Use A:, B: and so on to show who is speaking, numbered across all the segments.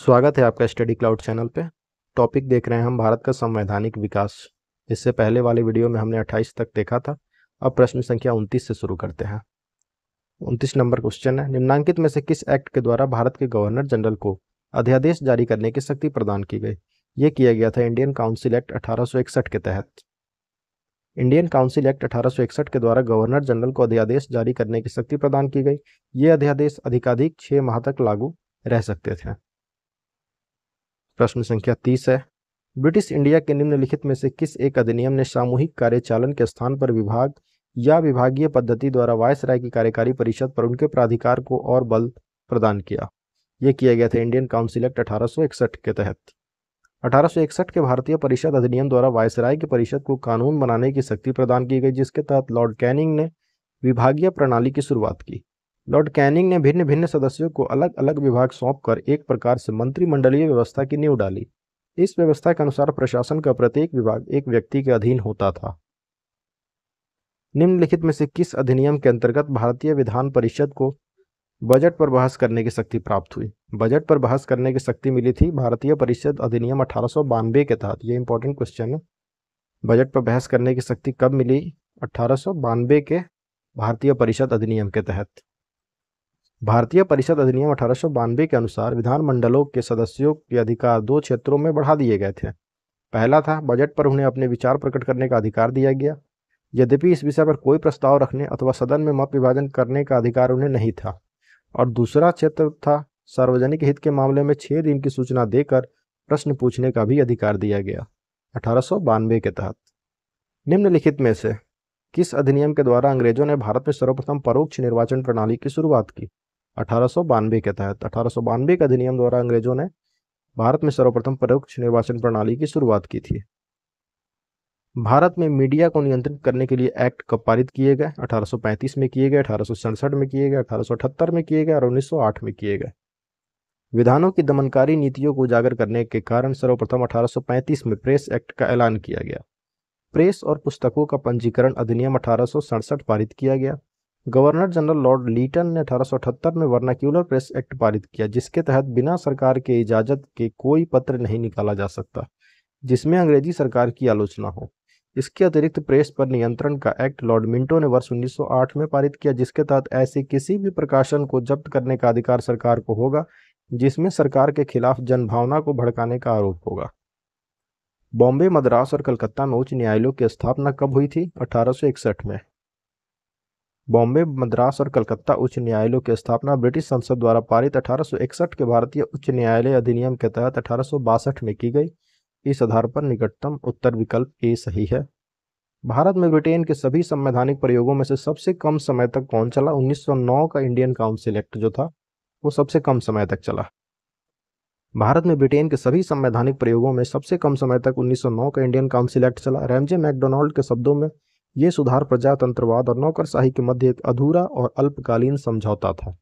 A: स्वागत है आपका स्टडी क्लाउड चैनल पे टॉपिक देख रहे हैं हम भारत का संवैधानिक विकास इससे पहले वाले वीडियो में हमने 28 तक देखा था अब प्रश्न संख्या 29 से शुरू करते हैं 29 नंबर क्वेश्चन है निम्नांकित में से किस एक्ट के द्वारा भारत के गवर्नर जनरल को अध्यादेश जारी करने की शक्ति प्रदान की गई ये किया गया था इंडियन काउंसिल एक्ट अठारह के तहत इंडियन काउंसिल एक्ट अठारह के द्वारा गवर्नर जनरल को अध्यादेश जारी करने की शक्ति प्रदान की गई ये अध्यादेश अधिकाधिक छः माह तक लागू रह सकते थे प्रश्न संख्या तीस है ब्रिटिश इंडिया के निम्नलिखित में से किस एक अधिनियम ने सामूहिक कार्यचालन के स्थान पर विभाग या विभागीय पद्धति द्वारा वायसराय की कार्यकारी परिषद पर उनके प्राधिकार को और बल प्रदान किया ये किया गया था इंडियन काउंसिल एक्ट अठारह के तहत अठारह के भारतीय परिषद अधिनियम द्वारा वायसराय की परिषद को कानून बनाने की शक्ति प्रदान की गई जिसके तहत लॉर्ड कैनिंग ने विभागीय प्रणाली की शुरुआत की लॉर्ड कैनिंग ने भिन्न भिन्न सदस्यों को अलग अलग विभाग सौंपकर एक प्रकार से मंत्रिमंडलीय व्यवस्था की नींव डाली इस व्यवस्था के अनुसार प्रशासन का प्रत्येक विभाग एक व्यक्ति के अधीन होता था निम्नलिखित में से किस अधिनियम के अंतर्गत भारतीय विधान परिषद को बजट पर बहस करने की शक्ति प्राप्त हुई बजट पर बहस करने की शक्ति मिली थी भारतीय परिषद अधिनियम अठारह के तहत ये इंपॉर्टेंट क्वेश्चन है बजट पर बहस करने की शक्ति कब मिली अठारह के भारतीय परिषद अधिनियम के तहत भारतीय परिषद अधिनियम अठारह के अनुसार विधानमंडलों के सदस्यों के अधिकार दो क्षेत्रों में बढ़ा दिए गए थे पहला था बजट पर उन्हें अपने विचार प्रकट करने का अधिकार दिया गया यद्यपि इस विषय पर कोई प्रस्ताव रखने अथवा सदन में मत विभाजन करने का अधिकार उन्हें नहीं था और दूसरा क्षेत्र था सार्वजनिक हित के मामले में छह दिन की सूचना देकर प्रश्न पूछने का भी अधिकार दिया गया अठारह के तहत निम्नलिखित में से किस अधिनियम के द्वारा अंग्रेजों ने भारत में सर्वप्रथम परोक्ष निर्वाचन प्रणाली की शुरुआत की अठारह के तहत अठारह के अधिनियम द्वारा अंग्रेजों ने भारत में सर्वप्रथम परोक्ष निर्वाचन प्रणाली की शुरुआत की थी भारत में मीडिया को नियंत्रित करने के लिए एक्ट कब पारित किए गए 1835 में किए गए अठारह में किए गए अठारह में किए गए और 1908 में किए गए विधानों की दमनकारी नीतियों को उजागर करने के कारण सर्वप्रथम 1835 में प्रेस एक्ट का ऐलान किया गया प्रेस और पुस्तकों का पंजीकरण अधिनियम अठारह पारित किया गया गवर्नर जनरल लॉर्ड लीटन ने अठारह में वर्नाक्यूलर प्रेस एक्ट पारित किया जिसके तहत बिना सरकार के इजाजत के कोई पत्र नहीं निकाला जा सकता जिसमें अंग्रेजी सरकार की आलोचना हो इसके अतिरिक्त प्रेस पर नियंत्रण का एक्ट लॉर्ड मिंटो ने वर्ष 1908 में पारित किया जिसके तहत ऐसे किसी भी प्रकाशन को जब्त करने का अधिकार सरकार को होगा जिसमें सरकार के खिलाफ जनभावना को भड़काने का आरोप होगा बॉम्बे मद्रास और कलकत्ता में उच्च न्यायालयों की स्थापना कब हुई थी अठारह में बॉम्बे मद्रास और कलकत्ता उच्च न्यायालयों की स्थापना ब्रिटिश संसद द्वारा पारित 1861 के भारतीय उच्च न्यायालय अधिनियम के तहत अठारह में की गई इस आधार पर निकटतम उत्तर विकल्प ए सही है भारत में ब्रिटेन के सभी संवैधानिक प्रयोगों में से सबसे कम समय तक कौन चला 1909 का इंडियन काउंसिल एक्ट जो था वो सबसे कम समय तक चला भारत में ब्रिटेन के सभी संवैधानिक प्रयोगों में सबसे कम समय तक 1909 का इंडियन काउंसिल एक्ट चला रैमजे मैकडोनाल्ड के शब्दों में ये सुधार प्रजातंत्रवाद और नौकरशाही के मध्य एक अधूरा और अल्पकालीन समझौता था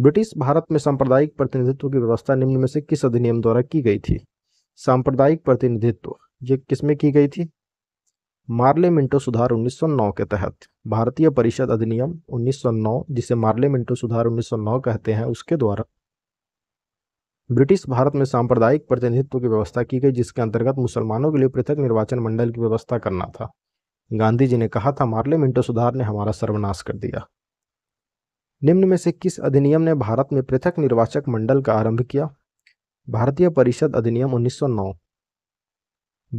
A: ब्रिटिश भारत में सांप्रदायिक प्रतिनिधित्व की व्यवस्था निम्न में से किस अधिनियम द्वारा की गई थी सांप्रदायिक प्रतिनिधित्व ये किसमें की गई थी मार्ले मिंटो सुधार 1909 के तहत भारतीय परिषद अधिनियम 1909 जिसे मार्ले मिंटो सुधार 1909 कहते हैं उसके द्वारा ब्रिटिश भारत में सांप्रदायिक प्रतिनिधित्व की व्यवस्था की गई जिसके अंतर्गत मुसलमानों के लिए पृथक निर्वाचन मंडल की व्यवस्था करना था गांधी जी ने कहा था मार्ले मिंटो सुधार ने हमारा सर्वनाश कर दिया निम्न में से किस अधिनियम ने भारत में पृथक निर्वाचक मंडल का आरंभ किया भारतीय परिषद अधिनियम 1909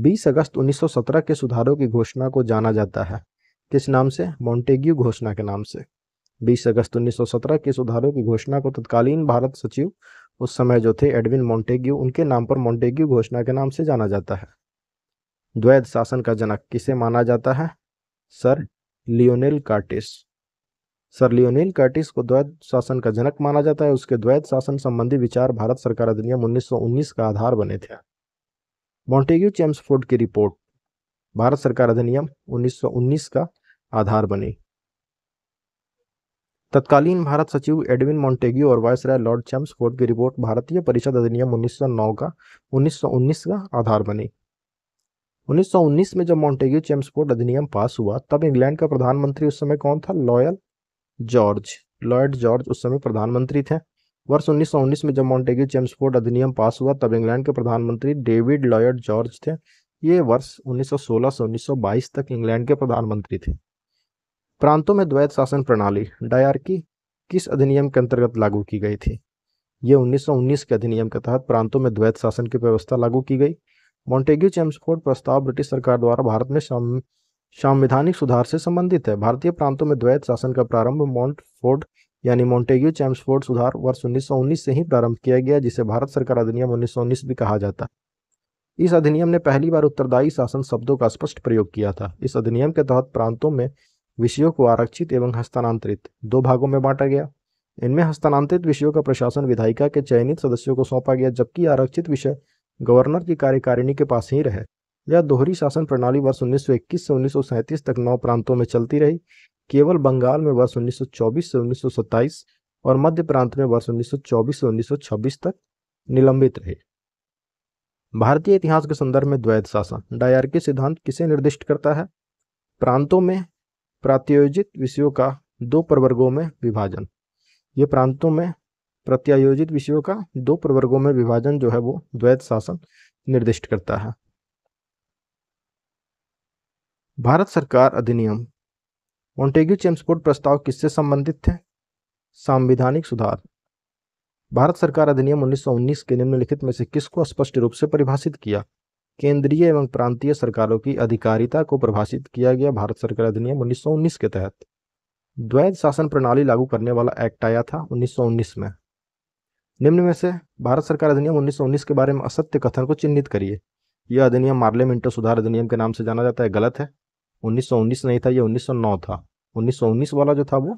A: 20 अगस्त 1917 के सुधारों की घोषणा को जाना जाता है किस नाम से मोन्टेग्यू घोषणा के नाम से 20 अगस्त 1917 के सुधारों की घोषणा को तत्कालीन भारत सचिव उस समय जो थे एडविन मोन्टेग्यू उनके नाम पर मोन्टेग्यू घोषणा के नाम से जाना जाता है द्वैध शासन का जनक किसे माना जाता है sir Lionel Curtis sir Lionel Curtis को द्वैध शासन का जनक माना जाता है उसके द्वैध शासन संबंधी विचार भारत सरकार अधिनियम 1919 का आधार बने थे मॉन्टेग्यू चेम्सफोर्ड की रिपोर्ट भारत सरकार अधिनियम 1919 का आधार बनी तत्कालीन भारत सचिव एडविन मॉन्टेग्यू और वायसराय लॉर्ड चेम्सफोर्ड की रिपोर्ट भारतीय परिषद अधिनियम 1909 का 1919 का आधार बनी 1919 में जब मॉन्टेग्यू चेम्सपोर्ट अधिनियम पास हुआ तब इंग्लैंड का प्रधानमंत्री उस समय कौन था लॉयल जॉर्ज लॉयड जॉर्ज उस समय प्रधानमंत्री थे वर्ष 1919 में जब मॉन्टेग्यू चेम्सफोर्ड अधिनियम पास हुआ तब इंग्लैंड के प्रधानमंत्री डेविड लॉयड जॉर्ज थे ये वर्ष 1916 से 1922 तक इंग्लैंड के प्रधानमंत्री थे प्रांतों में द्वैत शासन प्रणाली डायरकी किस अधिनियम के अंतर्गत लागू की गई थी ये 1919 के अधिनियम के तहत प्रांतों में द्वैत शासन की व्यवस्था लागू की गई मॉन्टेग्यू चेम्सफोर्ड प्रस्ताव ब्रिटिश सरकार द्वारा भारत में संवैधानिक सुधार से संबंधित है भारतीय प्रांतों में द्वैत शासन का प्रारंभ मॉन्टफोर्ड यानी मॉन्टेग्यू चैम्सफोर्ड सुधार वर्ष उन्नीस से ही प्रारंभ किया गया जिसे भारत सरकार अधिनियम उन्नीस भी कहा जाता है इस अधिनियम ने पहली बार उत्तरदायी शासन शब्दों का स्पष्ट प्रयोग किया था इस अधिनियम के तहत प्रांतों में विषयों को आरक्षित एवं हस्तांतरित दो भागों में बांटा गया इनमें हस्तांतरित विषयों का प्रशासन विधायिका के चयनित सदस्यों को सौंपा गया जबकि आरक्षित विषय गवर्नर की कार्यकारिणी के पास ही रहे यह दोहरी शासन प्रणाली वर्ष 1921 से उन्नीस तक नौ प्रांतों में चलती रही केवल बंगाल में वर्ष 1924 से उन्नीस और मध्य प्रांत में वर्ष 1924 से 1926 तक निलंबित रहे भारतीय इतिहास के संदर्भ में द्वैध शासन डायर्की सिद्धांत किसे निर्दिष्ट करता है प्रांतों में प्रातियोजित विषयों का दो प्रवर्गों में विभाजन ये प्रांतों में प्रत्यायोजित विषयों का दो प्रवर्गों में विभाजन जो है वो द्वैत शासन निर्दिष्ट करता है भारत सरकार अधिनियम मोन्टेग्यू चेम्सफोर्ड प्रस्ताव किससे संबंधित थे संविधानिक सुधार भारत सरकार अधिनियम 1919 के निम्नलिखित में से किसको स्पष्ट रूप से परिभाषित किया केंद्रीय एवं प्रांतीय सरकारों की अधिकारिता को परिभाषित किया गया भारत सरकार अधिनियम 1919 के तहत द्वैध शासन प्रणाली लागू करने वाला एक्ट आया था 1919 में निम्न में से भारत सरकार अधिनियम 1919 के बारे में असत्य कथन को चिन्हित करिए यह अधिनियम पार्लियामेंटो सुधार अधिनियम के नाम से जाना जाता है गलत है 1919 नहीं था यह 1909 था 1919 वाला जो था वो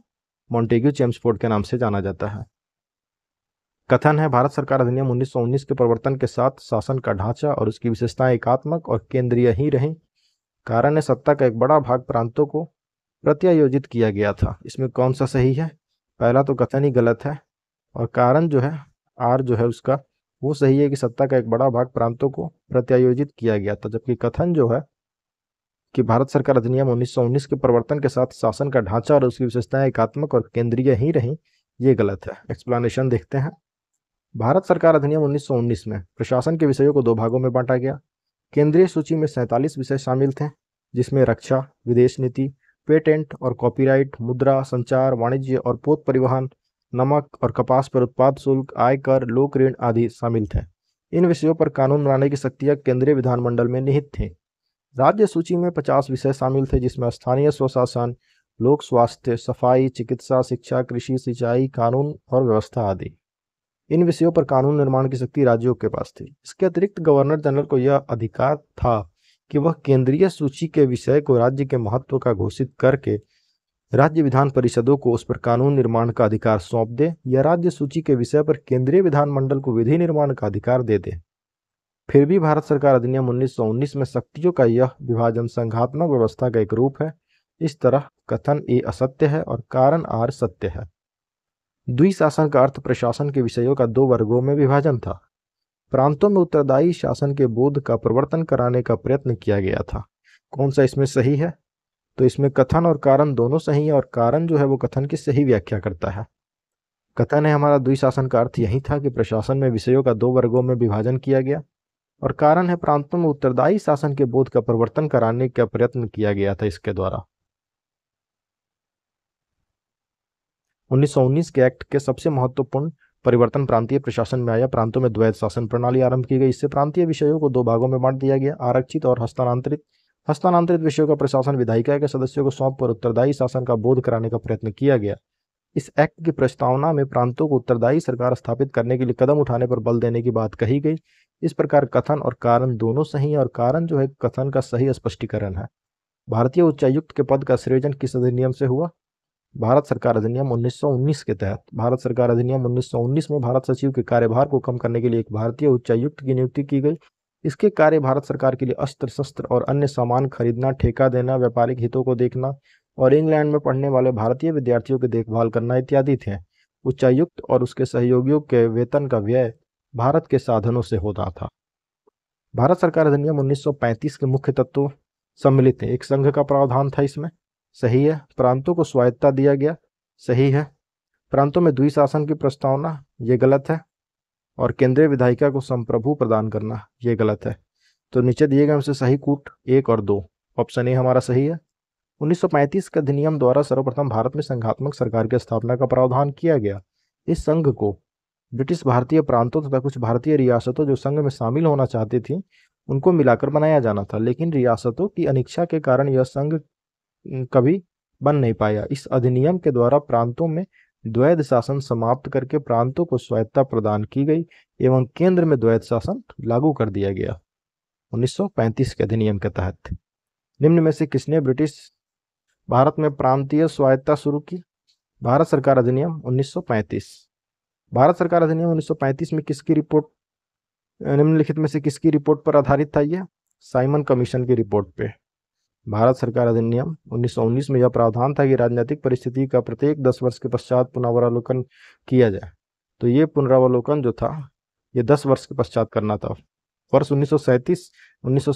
A: मॉन्टेग्यू चेम्सफोर्ड के नाम से जाना जाता है कथन है भारत सरकार अधिनियम 1919 के प्रवर्तन के साथ शासन का ढांचा और उसकी विशेषताएं एकात्मक और केंद्रीय ही रहीं कारण है सत्ता का एक बड़ा भाग प्रांतों को प्रत्यायोजित किया गया था इसमें कौन सा सही है पहला तो कथन ही गलत है और कारण जो है आर जो है उसका वो सही है कि सत्ता का एक बड़ा भाग प्रांतों को प्रत्यायोजित किया गया था जबकि कथन जो है कि भारत सरकार अधिनियम 1919 के प्रवर्तन के साथ शासन का ढांचा और उसकी विशेषताएं एकात्मक और केंद्रीय ही रहीं ये गलत है एक्सप्लेनेशन देखते हैं भारत सरकार अधिनियम 1919 में प्रशासन के विषयों को दो भागों में बांटा गया केंद्रीय सूची में सैंतालीस विषय शामिल थे जिसमें रक्षा विदेश नीति पेटेंट और कॉपीराइट मुद्रा संचार वाणिज्य और पोत परिवहन नमक और कपास पर उत्पाद शुल्क आयकर लोक ऋण आदि शामिल थे इन विषयों पर कानून बनाने की शक्तियाँ केंद्रीय विधानमंडल में निहित थी राज्य सूची में पचास विषय शामिल थे जिसमें स्थानीय स्वशासन लोक स्वास्थ्य सफाई चिकित्सा शिक्षा कृषि सिंचाई कानून और व्यवस्था आदि इन विषयों पर कानून निर्माण की शक्ति राज्यों के पास थी इसके अतिरिक्त गवर्नर जनरल को यह अधिकार था कि वह केंद्रीय सूची के विषय को राज्य के महत्व का घोषित करके राज्य विधान परिषदों को उस पर कानून निर्माण का अधिकार सौंप दे या राज्य सूची के विषय पर केंद्रीय विधानमंडल को विधि निर्माण का अधिकार दे दे फिर भी भारत सरकार अधिनियम 1919 में शक्तियों का यह विभाजन संघात्मक व्यवस्था का एक रूप है इस तरह कथन ए असत्य है और कारण आर सत्य है द्विशासन का अर्थ प्रशासन के विषयों का दो वर्गों में विभाजन था प्रांतों में उत्तरदायी शासन के बोध का प्रवर्तन कराने का प्रयत्न किया गया था कौन सा इसमें सही है तो इसमें कथन और कारण दोनों सही है और कारण जो है वो कथन की सही व्याख्या करता है कथन है हमारा द्विशासन का अर्थ यही था कि प्रशासन में विषयों का दो वर्गों में विभाजन किया गया और कारण है प्रांतों में उत्तरदायी शासन के बोध का परिवर्तन कराने का प्रयत्न किया गया था इसके द्वारा 1919 के एक्ट के सबसे महत्वपूर्ण परिवर्तन प्रांतीय प्रशासन में आया प्रांतों में द्वैत शासन प्रणाली आरंभ की गई इससे प्रांतीय विषयों को दो भागों में बांट दिया गया आरक्षित और हस्तांतरित हस्तांतरित विषयों का प्रशासन विधायिका के सदस्यों को सौंप कर उत्तरदायी शासन का बोध कराने का प्रयत्न किया गया इस एक्ट की प्रस्तावना में प्रांतों को उत्तरदायी सरकार स्थापित करने के लिए कदम उठाने पर बल देने की बात कही गई इस प्रकार कथन और कारण दोनों सही है और कारण जो है कथन का सही स्पष्टीकरण है भारतीय उच्चायुक्त के पद का सृजन किस अधिनियम से हुआ भारत सरकार अधिनियम 1919 के तहत भारत सरकार अधिनियम 1919 में भारत सचिव के कार्यभार को कम करने के लिए एक भारतीय उच्चायुक्त की नियुक्ति की गई इसके कार्य भारत सरकार के लिए अस्त्र शस्त्र और अन्य सामान खरीदना ठेका देना व्यापारिक हितों को देखना और इंग्लैंड में पढ़ने वाले भारतीय विद्यार्थियों की देखभाल करना इत्यादि थे उच्चायुक्त और उसके सहयोगियों के वेतन का व्यय भारत के साधनों से होता था भारत सरकार अधिनियम 1935 के मुख्य तत्व सम्मिलित है एक संघ का प्रावधान था इसमें सही है प्रांतों को स्वायत्ता दिया गया सही है प्रांतों में द्विशासन की प्रस्तावना ये गलत है और केंद्रीय विधायिका को संप्रभु प्रदान करना ये गलत है तो नीचे दिए गए हमसे सही कूट एक और दो ऑप्शन ए हमारा सही है 1935 के अधिनियम द्वारा सर्वप्रथम भारत में संघात्मक सरकार की स्थापना का प्रावधान किया गया इस संघ को ब्रिटिश भारतीय प्रांतों तथा कुछ भारतीय रियासतों जो संघ में शामिल होना चाहती थी उनको मिलाकर बनाया जाना था लेकिन रियासतों की अनिच्छा के कारण यह संघ कभी बन नहीं पाया इस अधिनियम के द्वारा प्रांतों में द्वैध शासन समाप्त करके प्रांतों को स्वायत्ता प्रदान की गई एवं केंद्र में द्वैध शासन लागू कर दिया गया 1935 के अधिनियम के तहत निम्न में से किसने ब्रिटिश भारत में प्रांतीय स्वायत्ता शुरू की भारत सरकार अधिनियम 1935 भारत सरकार अधिनियम 1935 में किसकी रिपोर्ट निम्नलिखित में से किसकी रिपोर्ट पर आधारित था यह साइमन कमीशन की रिपोर्ट पे भारत सरकार अधिनियम 1919 में यह प्रावधान था कि राजनीतिक परिस्थिति का प्रत्येक दस वर्ष के पश्चात पुनरावलोकन किया जाए तो ये पुनरावलोकन जो था ये दस वर्ष के पश्चात करना था वर्ष उन्नीस सौ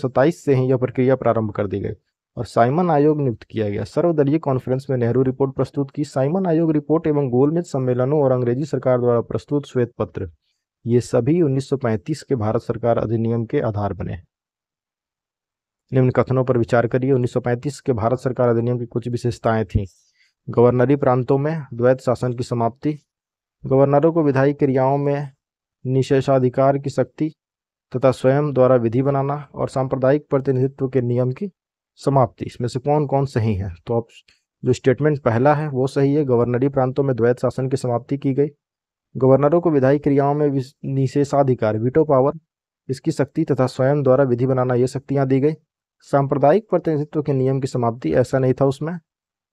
A: से ही यह प्रक्रिया प्रारंभ कर दी गई और साइमन आयोग नियुक्त किया गया सर्वदलीय कॉन्फ्रेंस में नेहरू रिपोर्ट प्रस्तुत की साइमन आयोग रिपोर्ट एवं गोलमेज सम्मेलनों और अंग्रेजी सरकार द्वारा प्रस्तुत श्वेत पत्र ये सभी 1935 के भारत सरकार अधिनियम के आधार बने हैं निम्न कथनों पर विचार करिए 1935 के भारत सरकार अधिनियम की कुछ विशेषताएं थीं गवर्नरी प्रांतों में द्वैत शासन की समाप्ति गवर्नरों को विधायी क्रियाओं में निशेषाधिकार की शक्ति तथा स्वयं द्वारा विधि बनाना और सांप्रदायिक प्रतिनिधित्व के नियम की समाप्ति इसमें से कौन कौन सही है तो आप जो स्टेटमेंट पहला है वो सही है गवर्नरी प्रांतों में द्वैत शासन की समाप्ति की गई गवर्नरों को विधायी क्रियाओं में निशेषाधिकार वीटो पावर इसकी शक्ति तथा स्वयं द्वारा विधि बनाना ये शक्तियाँ दी गई सांप्रदायिक प्रतिनिधित्व के नियम की समाप्ति ऐसा नहीं था उसमें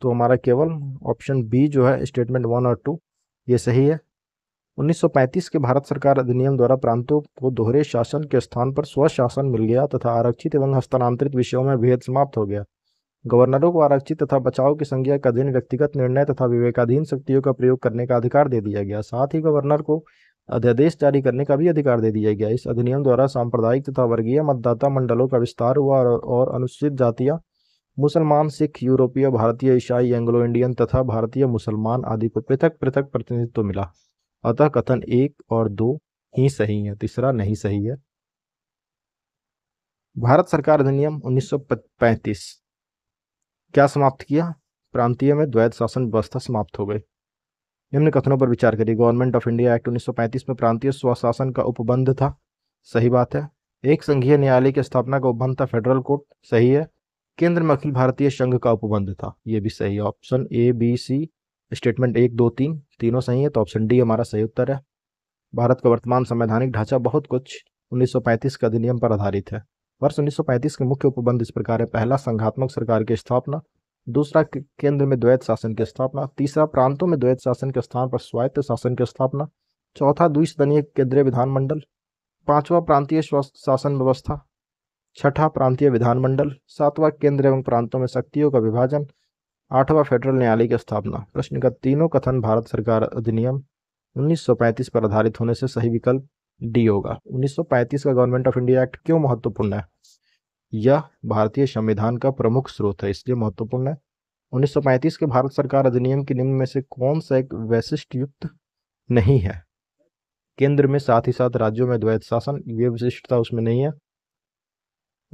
A: तो हमारा केवल ऑप्शन बी जो है स्टेटमेंट वन और टू ये सही है 1935 के भारत सरकार अधिनियम द्वारा प्रांतों को दोहरे शासन के स्थान पर स्वशासन मिल गया तथा आरक्षित एवं हस्तांतरित विषयों में भेद समाप्त हो गया गवर्नरों को आरक्षित तथा बचाव की संज्ञा का अधीन व्यक्तिगत निर्णय तथा विवेकाधीन शक्तियों का प्रयोग करने का अधिकार दे दिया गया साथ ही गवर्नर को अध्यादेश जारी करने का भी अधिकार दे दिया गया इस अधिनियम द्वारा सांप्रदायिक तथा वर्गीय मतदाता मंडलों का विस्तार हुआ और अनुसूचित जातियां मुसलमान सिख यूरोपीय भारतीय ईसाई एंग्लो इंडियन तथा भारतीय मुसलमान आदि को पृथक पृथक प्रतिनिधित्व मिला अतः कथन एक और दो ही सही है तीसरा नहीं सही है भारत सरकार अधिनियम 1935 क्या समाप्त किया प्रांतीय में द्वैत शासन व्यवस्था समाप्त हो गई निम्न कथनों पर विचार करिए गवर्नमेंट ऑफ इंडिया एक्ट 1935 में प्रांतीय स्वशासन का उपबंध था सही बात है एक संघीय न्यायालय की स्थापना का उपबंध था फेडरल कोर्ट सही है केंद्र में अखिल भारतीय संघ का उपबंध था ये भी सही है option A B C statement एक दो तीन तीनों सही है तो ऑप्शन डी हमारा सही उत्तर है भारत का वर्तमान संवैधानिक ढांचा बहुत कुछ 1935 के अधिनियम पर आधारित है वर्ष 1935 के मुख्य उपबंध इस प्रकार है पहला संघात्मक सरकार की स्थापना दूसरा केंद्र में द्वैत शासन की स्थापना तीसरा प्रांतों में द्वैत शासन के स्थान पर स्वायत्त शासन की स्थापना चौथा द्विस्तनीय केंद्रीय विधानमंडल पांचवा प्रांतीय शासन व्यवस्था छठा प्रांतीय विधानमंडल सातवां केंद्र एवं प्रांतों में शक्तियों का विभाजन आठवां फेडरल न्यायालय की स्थापना प्रश्न का तीनों कथन भारत सरकार अधिनियम 1935 पर आधारित होने से सही विकल्प डी होगा 1935 का गवर्नमेंट ऑफ इंडिया एक्ट क्यों महत्वपूर्ण है यह भारतीय संविधान का प्रमुख स्रोत है इसलिए महत्वपूर्ण है 1935 के भारत सरकार अधिनियम के निम्न में से कौन सा एक वैशिष्ट युक्त नहीं है केंद्र में साथ ही साथ राज्यों में द्वैत शासन ये विशिष्टता उसमें नहीं है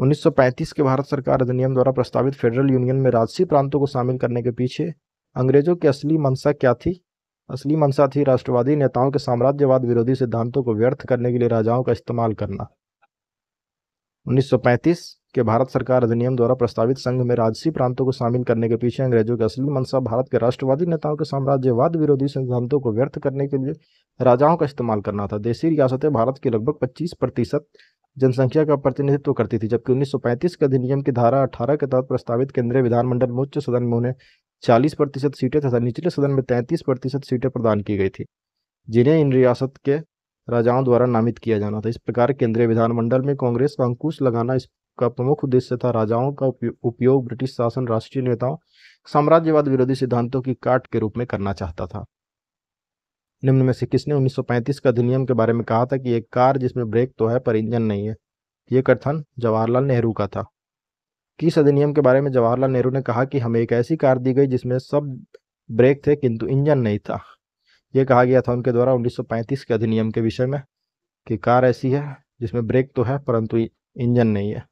A: 1935 के भारत सरकार अधिनियम द्वारा प्रस्तावित फेडरल यूनियन में राजसी प्रांतों को शामिल करने के पीछे अंग्रेजों की असली मंशा क्या थी असली मंशा थी राष्ट्रवादी नेताओं के साम्राज्यवाद विरोधी सिद्धांतों को व्यर्थ करने के लिए राजाओं का इस्तेमाल करना 1935 कि भारत सरकार अधिनियम द्वारा प्रस्तावित संघ में राजसी प्रांतों को शामिल करने के पीछे अंग्रेजों के असली मनसा भारत के राष्ट्रवादी नेताओं के साम्राज्यवाद विरोधी सिद्धांतों को व्यर्थ करने के लिए राजाओं का इस्तेमाल करना था देशी रियासतें भारत की लगभग पच्चीस प्रतिशत जनसंख्या का प्रतिनिधित्व करती थी जबकि उन्नीस के अधिनियम की धारा अठारह के तहत प्रस्तावित केंद्रीय विधानमंडल में उच्च सदन में उन्हें चालीस प्रतिशत सीटें तथा निचले सदन में तैंतीस प्रतिशत सीटें प्रदान की गई थी जिन्हें इन रियासत के राजाओं द्वारा नामित किया जाना था इस प्रकार केंद्रीय विधानमंडल में कांग्रेस का अंकुश लगाना इस का प्रमुख उद्देश्य था राजाओं का उपयोग ब्रिटिश शासन राष्ट्रीय नेताओं साम्राज्यवाद विरोधी सिद्धांतों की काट के रूप में करना चाहता था निम्न में से किसने 1935 का अधिनियम के बारे में कहा था कि एक कार जिसमें ब्रेक तो है पर इंजन नहीं है ये कथन जवाहरलाल नेहरू का था किस अधिनियम के बारे में जवाहरलाल नेहरू ने कहा कि हमें एक ऐसी कार दी गई जिसमें सब ब्रेक थे किंतु इंजन नहीं था यह कहा गया था उनके द्वारा 1935 के अधिनियम के विषय में कि कार ऐसी है जिसमें ब्रेक तो है परंतु इंजन नहीं है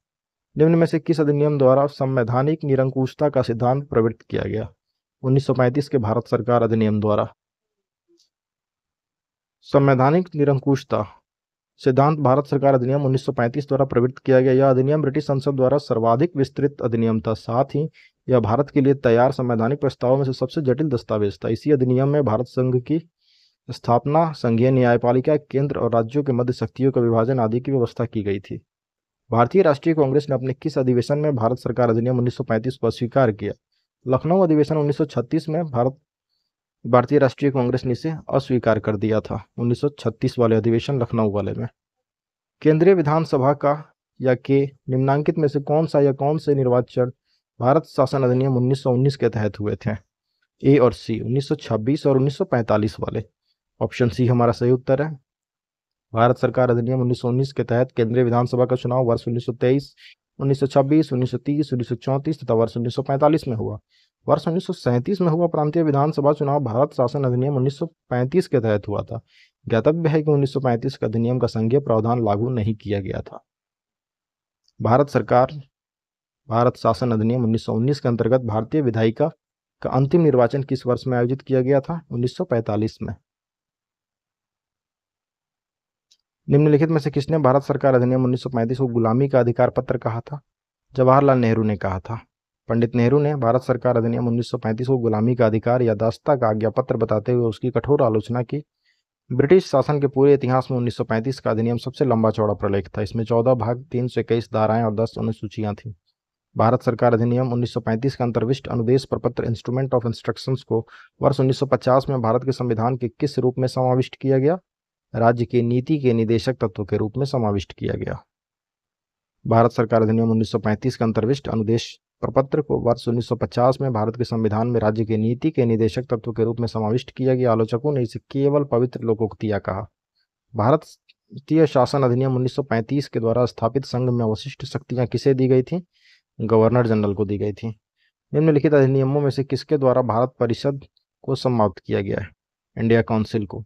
A: निम्न में से किस अधिनियम द्वारा संवैधानिक निरंकुशता का सिद्धांत प्रवृत्त किया गया 1935 के भारत सरकार अधिनियम द्वारा संवैधानिक निरंकुशता सिद्धांत भारत सरकार अधिनियम 1935 द्वारा प्रवृत्त किया गया यह अधिनियम ब्रिटिश संसद द्वारा सर्वाधिक विस्तृत अधिनियम था साथ ही यह भारत के लिए तैयार संवैधानिक प्रस्तावों में से सबसे जटिल दस्तावेज था इसी अधिनियम में भारत संघ की स्थापना संघीय न्यायपालिका केंद्र और राज्यों के मध्य शक्तियों का विभाजन आदि की व्यवस्था की गई थी भारतीय राष्ट्रीय कांग्रेस ने अपने किस अधिवेशन में भारत सरकार अधिनियम 1935 को स्वीकार किया लखनऊ अधिवेशन 1936 में भारत भारतीय राष्ट्रीय कांग्रेस ने इसे अस्वीकार कर दिया था 1936 वाले अधिवेशन लखनऊ वाले में केंद्रीय विधानसभा का या के निम्नांकित में से कौन सा या कौन से निर्वाचन भारत शासन अधिनियम 1919 के तहत हुए थे ए और सी 1926 और 1945 वाले ऑप्शन सी हमारा सही उत्तर है भारत सरकार अधिनियम उन्नीस के तहत केंद्रीय विधानसभा का चुनाव वर्ष उन्नीस सौ तेईस उन्नीस सौ छब्बीस उन्नीस सौ तीस उन्नीस सौ चौंतीस तथा वर्ष उन्नीस सौ पैंतालीस में हुआ वर्ष उन्नीस में हुआ प्रांतीय विधानसभा चुनाव भारत शासन अधिनियम 1935 के तहत हुआ था ज्ञातव्य है कि 1935 के अधिनियम का संघीय प्रावधान लागू नहीं किया गया था भारत सरकार भारत शासन अधिनियम उन्नीस के अंतर्गत भारतीय विधायिका का अंतिम निर्वाचन किस वर्ष में आयोजित किया गया था पैंतालीस में निम्नलिखित में से किसने भारत सरकार अधिनियम उन्नीस को गुलामी का अधिकार पत्र कहा था जवाहरलाल नेहरू ने कहा था पंडित नेहरू ने भारत सरकार अधिनियम उन्नीस को गुलामी का अधिकार या दास्ता का आज्ञा पत्र बताते हुए उसकी कठोर आलोचना की ब्रिटिश शासन के पूरे इतिहास में 1935 का अधिनियम सबसे लंबा चौड़ा प्रलेख था इसमें 14 भाग तीन सौ इक्कीस धाराएं और दस अनुसूचियां थीं भारत सरकार अधिनियम 1935 का अंतर्विष्ट अनुदेश प्रपत्र इंस्ट्रूमेंट ऑफ इंस्ट्रक्शंस को वर्ष 1950 में भारत के संविधान के किस रूप में समाविष्ट किया गया राज्य की नीति के निदेशक तत्व के रूप में समाविष्ट किया गया भारत सरकार अधिनियम 1935 के अंतर्विष्ट अनुदेश प्रपत्र को वर्ष 1950 में भारत के संविधान में राज्य की नीति के निदेशक तत्व के रूप में समाविष्ट किया गया आलोचकों ने इसे केवल पवित्र लोकोक्तिया कहा भारत भारतीय शासन अधिनियम 1935 के द्वारा स्थापित संघ में अवशिष्ट शक्तियां किसे दी गई थी गवर्नर जनरल को दी गई थी निम्नलिखित अधिनियमों में से किसके द्वारा भारत परिषद को समाप्त किया गया है इंडिया काउंसिल को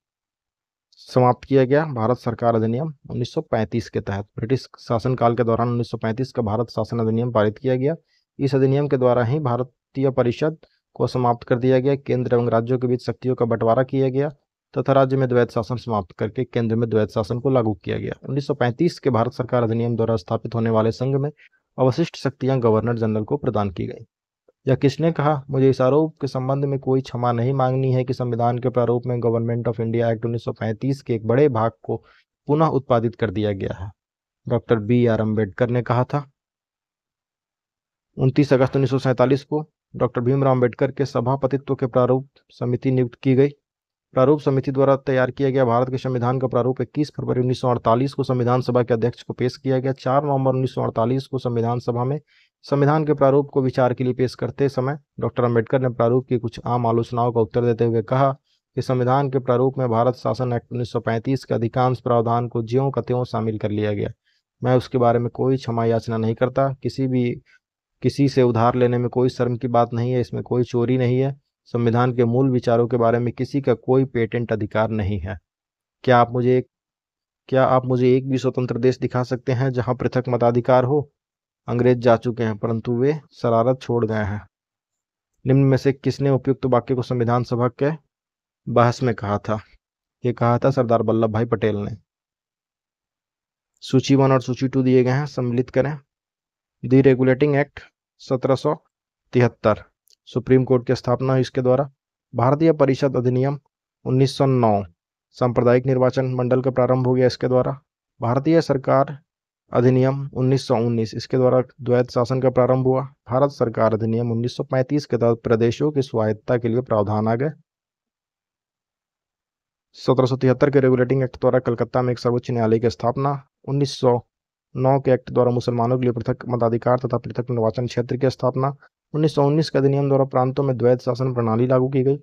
A: समाप्त किया गया भारत सरकार अधिनियम 1935 के तहत ब्रिटिश शासनकाल के दौरान 1935 का भारत शासन अधिनियम पारित किया गया इस अधिनियम के द्वारा ही भारतीय परिषद को समाप्त कर दिया गया केंद्र एवं राज्यों के बीच शक्तियों का बंटवारा किया गया तथा राज्य में द्वैत शासन समाप्त करके केंद्र में द्वैत शासन को लागू किया गया 1935 के भारत सरकार अधिनियम द्वारा स्थापित होने वाले संघ में अवशिष्ट शक्तियां गवर्नर जनरल को प्रदान की गई या किसने कहा मुझे इस आरोप के संबंध में कोई क्षमा नहीं मांगनी है कि संविधान के प्रारूप में गवर्नमेंट ऑफ इंडिया एक्ट 1935 के एक बड़े भाग को पुनः उत्पादित कर दिया गया है डॉक्टर बी आर अम्बेडकर ने कहा था 29 अगस्त उन्नीस को डॉक्टर भीमराव अम्बेडकर के सभापतित्व के प्रारूप समिति नियुक्त की गई प्रारूप समिति द्वारा तैयार किया गया भारत के संविधान का प्रारूप 21 फरवरी 1948 को संविधान सभा के अध्यक्ष को पेश किया गया 4 नवंबर 1948 को संविधान सभा में संविधान के प्रारूप को विचार के लिए पेश करते समय डॉक्टर अंबेडकर ने प्रारूप की कुछ आम आलोचनाओं का उत्तर देते हुए कहा कि संविधान के प्रारूप में भारत शासन एक्ट 1935 के अधिकांश प्रावधान को ज्यों का त्यों शामिल कर लिया गया मैं उसके बारे में कोई क्षमा याचना नहीं करता किसी भी किसी से उधार लेने में कोई शर्म की बात नहीं है इसमें कोई चोरी नहीं है संविधान के मूल विचारों के बारे में किसी का कोई पेटेंट अधिकार नहीं है क्या आप मुझे क्या आप मुझे एक भी स्वतंत्र देश दिखा सकते हैं जहां पृथक मताधिकार हो अंग्रेज जा चुके हैं परंतु वे शरारत छोड़ गए हैं निम्न में से किसने उपयुक्त वाक्य को संविधान सभा के बहस में कहा था ये कहा था सरदार वल्लभ भाई पटेल ने सूची वन और सूची टू दिए गए हैं सम्मिलित करें दी रेगुलेटिंग एक्ट सत्रह सुप्रीम कोर्ट की स्थापना हुई इसके द्वारा भारतीय परिषद अधिनियम 1909 सांप्रदायिक निर्वाचन मंडल का प्रारंभ हो गया इसके द्वारा भारतीय सरकार अधिनियम 1919 इसके द्वारा द्वैत शासन का प्रारंभ हुआ भारत सरकार अधिनियम 1935 के तहत प्रदेशों की स्वायत्ता के लिए प्रावधान आ गए सत्रह के रेगुलेटिंग एक्ट द्वारा कलकत्ता में एक सर्वोच्च न्यायालय की स्थापना 1909 के एक्ट द्वारा मुसलमानों के लिए पृथक मताधिकार तथा पृथक निर्वाचन क्षेत्र की स्थापना उन्नीस के अधिनियम द्वारा प्रांतों में द्वैत शासन प्रणाली लागू की गई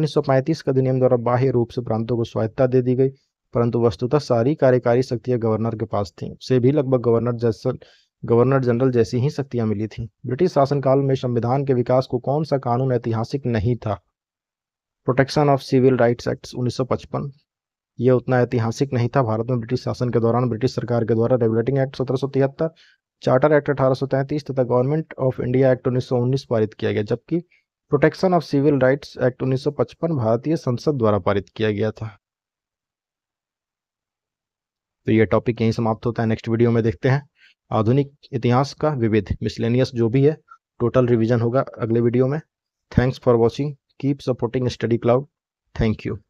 A: उन्नीस के अधिनियम द्वारा बाह्य रूप से प्रांतों को स्वायत्ता दे दी गई परंतु वस्तुतः सारी कार्यकारी शक्तियां गवर्नर के पास थीं उसे भी लगभग गवर्नर जैसल गवर्नर जनरल जैसी ही शक्तियां मिली थीं ब्रिटिश शासनकाल में संविधान के विकास को कौन सा कानून ऐतिहासिक नहीं था protection of civil rights act 1955 यह उतना ऐतिहासिक नहीं था भारत में ब्रिटिश शासन के दौरान ब्रिटिश सरकार के द्वारा रेगुलेटिंग एक्ट सत्रह चार्टर एक्ट अठारह तथा गवर्नमेंट ऑफ इंडिया एक्ट 1919 पारित किया गया जबकि protection of civil rights act 1955 भारतीय संसद द्वारा पारित किया गया था तो ये टॉपिक यहीं समाप्त होता है नेक्स्ट वीडियो में देखते हैं आधुनिक इतिहास का विविध मिसलेनियस जो भी है टोटल रिविजन होगा अगले वीडियो में thanks for watching keep supporting study cloud thank you